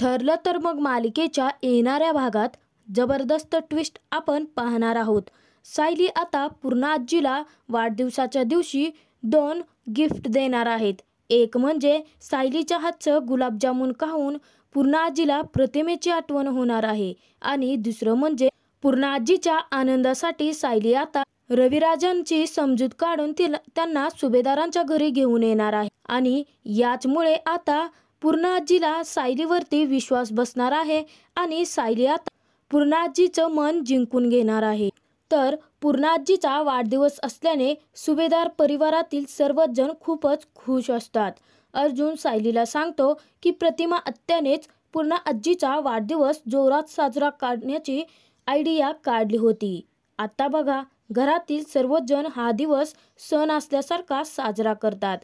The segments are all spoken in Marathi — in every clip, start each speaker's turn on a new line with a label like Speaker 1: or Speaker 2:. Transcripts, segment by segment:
Speaker 1: ठरलं तर मग मालिकेच्या येणाऱ्या भागात जबरदस्त ट्विस्ट आपण पाहणार आहोत सायली आता पूर्ण आजीला वाढदिवसाच्या दिवशी दोन गिफ्ट देणार आहेत एक म्हणजे सायलीच्या हातचं गुलाबजामुन खाऊन पूर्ण आजीला प्रतिमेची आठवण होणार आहे आणि दुसरं म्हणजे पूर्ण आजीच्या आनंदासाठी सायली आता रविराजांची समजूत काढून तिला त्यांना सुभेदारांच्या घरी घेऊन येणार आहे आणि याचमुळे आता पूर्ण आजीला सायलीवरती विश्वास बसणार आहे आणि सायली आता पूर्ण मन जिंकून घेणार आहे तर पूर्ण वाढदिवस असल्याने सुभेदार परिवारातील सर्वजण खूपच खुश असतात अर्जुन सायलीला सांगतो की प्रतिमा अत्यानेच पूर्ण आजीचा वाढदिवस जोरात साजरा करण्याची आयडिया काढली होती आता बघा घरातील सर्वजण हा दिवस सण असल्यासारखा साजरा करतात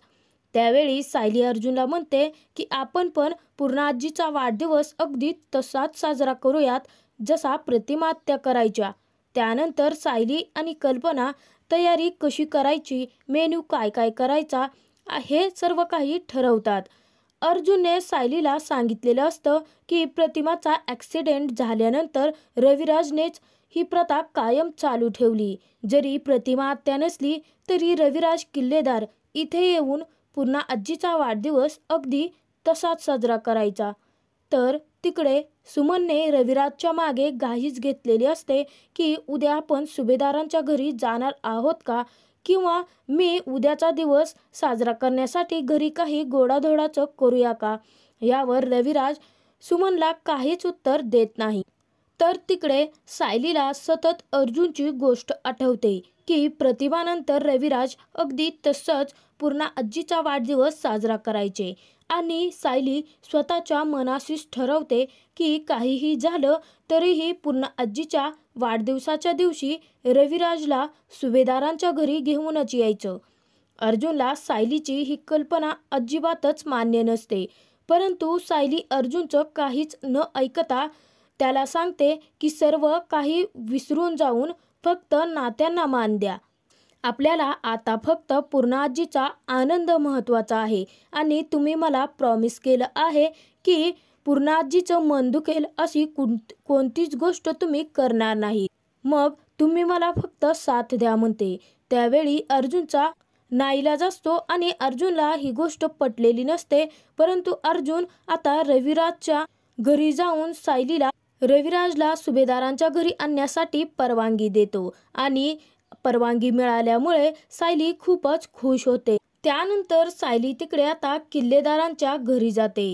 Speaker 1: त्यावेळी सायली अर्जुनला म्हणते की आपण पण पूर्णाजीचा वाढदिवस अगदी तसाच साजरा करूयात जसा प्रतिमात्या करायच्या त्यानंतर सायली आणि कल्पना तयारी कशी करायची मेन्यू काय काय करायचा हे सर्व काही ठरवतात अर्जुनने सायलीला सांगितलेलं असतं की प्रतिमाचा ॲक्सिडेंट झाल्यानंतर रविराजनेच ही प्रथा कायम चालू ठेवली जरी प्रतिमा आत्या नसली तरी रविराज किल्लेदार इथे येऊन पुन्हा आजीचा वाढदिवस अगदी तसाच साजरा करायचा तर तिकडे सुमनने रविराजच्या मागे घाईच घेतलेली असते की उद्या आपण सुभेदारांच्या घरी जाणार आहोत का किंवा मी उद्याचा दिवस साजरा करण्यासाठी घरी काही गोडाधोडाचं करूया का यावर रविराज सुमनला काहीच उत्तर देत नाही तर तिकडे सायलीला सतत अर्जुनची गोष्ट आठवते की प्रतिभानंतर रविराज अगदी तसंच पूर्ण आजीचा वाढदिवस साजरा करायचे आणि सायली स्वतःच्या मनाशीच ठरवते की काहीही झालं तरीही पूर्ण आजीच्या वाढदिवसाच्या दिवशी रविराजला सुभेदारांच्या घरी घेऊनच यायचं अर्जुनला सायलीची ही कल्पना अजिबातच मान्य नसते परंतु सायली अर्जुनचं काहीच न ऐकता त्याला सांगते की सर्व काही विसरून जाऊन फक्त नात्यांना मान द्या आपल्याला आता फक्त पूर्णाजीचा आनंद महत्त्वाचा आहे आणि तुम्ही मला प्रॉमिस केलं आहे की पूर्णाजीचं मन दुखेल अशी कोणतीच गोष्ट तुम्ही करणार नाही मग तुम्ही मला फक्त साथ द्या म्हणते त्यावेळी अर्जुनचा नाईलाज असतो आणि अर्जुनला ही गोष्ट पटलेली नसते परंतु अर्जुन आता रविराजच्या घरी जाऊन सायलीला रविराजला सुभेदारांच्या घरी आणण्यासाठी परवानगी देतो आणि परवानगी मिळाल्यामुळे सायली खूपच खुश होते त्यानंतर सायली तिकडे आता किल्लेदारांच्या घरी जाते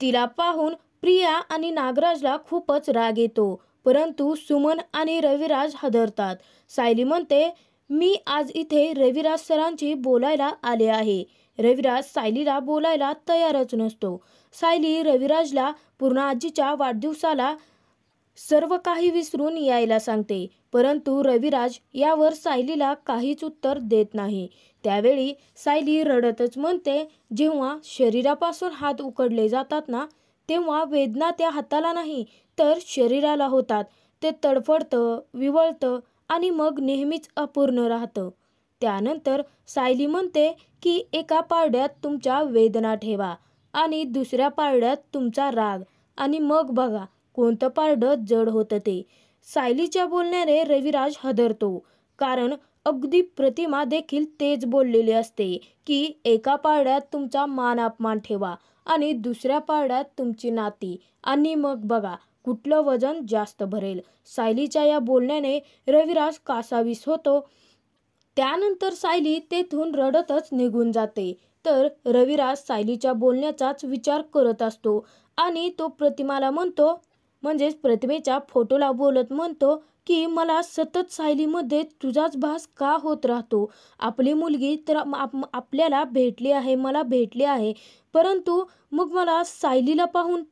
Speaker 1: तिला पाहून प्रिया आणि नागराजला खूपच राग येतो परंतु सुमन आणि रविराज हदरतात सायली म्हणते मी आज इथे रविराज सरांची बोलायला आले आहे रविराज सायलीला बोलायला तयारच नसतो सायली रविराजला पूर्ण आजीच्या वाढदिवसाला सर्व काही विसरून यायला सांगते परंतु रविराज यावर सायलीला काहीच उत्तर देत नाही त्यावेळी सायली रडतच म्हणते जेव्हा शरीरापासून हात उकडले जातात ना तेव्हा वेदना त्या हाताला नाही तर शरीराला होतात ते तडफडतं विवळतं आणि मग नेहमीच अपूर्ण राहतं त्यानंतर सायली म्हणते की एका पारड्यात तुमच्या वेदना ठेवा आणि दुसऱ्या पारड्यात तुमचा राग आणि मग बघा कोणतं पारडं जड होत ते सायलीच्या बोलण्याने रविराज हदरतो कारण अगदी प्रतिमा देखील तेच बोललेली असते की एका पारड्यात तुमचा मान अपमान ठेवा आणि दुसऱ्या पारड्यात तुमची नाती आणि मग बघा कुठलं वजन जास्त भरेल सायलीच्या या बोलण्याने रविराज कासावीस होतो त्यानंतर सायली तेथून रडतच निघून जाते तर रविराज सायलीच्या बोलण्याचाच विचार करत असतो आणि तो प्रतिमाला म्हणतो म्हणजेच प्रतिमेच्या फोटोला बोलत म्हणतो की मला सतत सायलीमध्ये तुझाच भास का होत राहतो आपली मुलगी तर आपल्याला भेटली आहे मला भेटली आहे परंतु मग मला सायलीला पाहून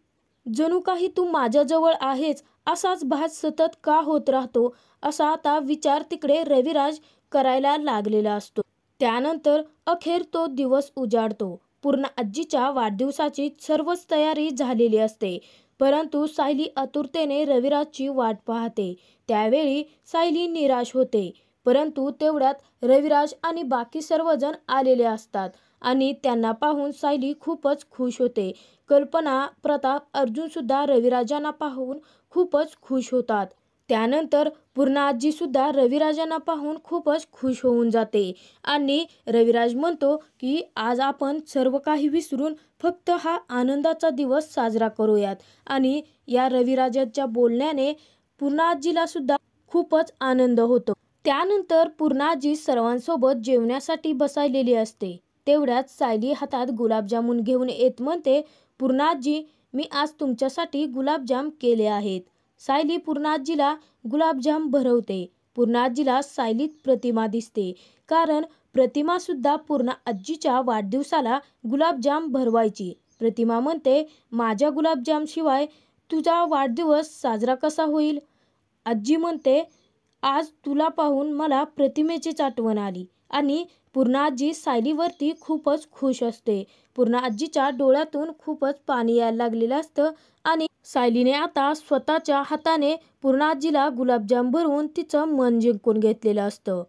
Speaker 1: जणू काही तू माझ्याजवळ आहेच असाच भास सतत का होत राहतो असा आता विचार तिकडे रविराज करायला लागलेला असतो त्यानंतर अखेर तो दिवस उजाडतो पूर्ण आजीच्या वाढदिवसाची सर्वच तयारी झालेली असते परंतु सायली आतुरतेने रविराजची वाट पाहते त्यावेळी सायली निराश होते परंतु तेवढ्यात रविराज आणि बाकी सर्वजण आलेले असतात आणि त्यांना पाहून सायली खूपच खुश होते कल्पना प्रताप अर्जुनसुद्धा रविराजांना पाहून खूपच खुश होतात त्यानंतर पूर्ण सुद्धा रविराजांना पाहून खूपच खुश होऊन जाते आणि रविराज म्हणतो की आज आपण सर्व काही विसरून फक्त हा आनंदाचा दिवस साजरा करूयात आणि या रविराजाच्या बोलण्याने पूर्ण आजीला सुद्धा खूपच आनंद होतो त्यानंतर पूर्णाजी सर्वांसोबत जेवण्यासाठी बसायलेली असते तेवढ्याच सायली हातात गुलाबजामून घेऊन येत म्हणते पूर्णाजी मी आज तुमच्यासाठी गुलाबजाम केले आहेत सायली पूर्णाजीला गुलाबजाम भरवते पूर्णाजीला सायलीत प्रतिमा दिसते कारण प्रतिमासुद्धा पूर्ण आजीच्या वाढदिवसाला गुलाबजाम भरवायची प्रतिमा म्हणते माझ्या गुलाबजामशिवाय तुझा वाढदिवस साजरा कसा होईल आजी म्हणते आज तुला पाहून मला प्रतिमेची आठवण आली आणि पूर्णाजी सायलीवरती खूपच खुश असते पूर्णाजीच्या डोळ्यातून खूपच पाणी यायला लागलेलं असतं आणि सायलीने आता स्वतःच्या हाताने पूर्णाजीला गुलाबजाम भरवून तिचं मन जिंकून घेतलेलं असतं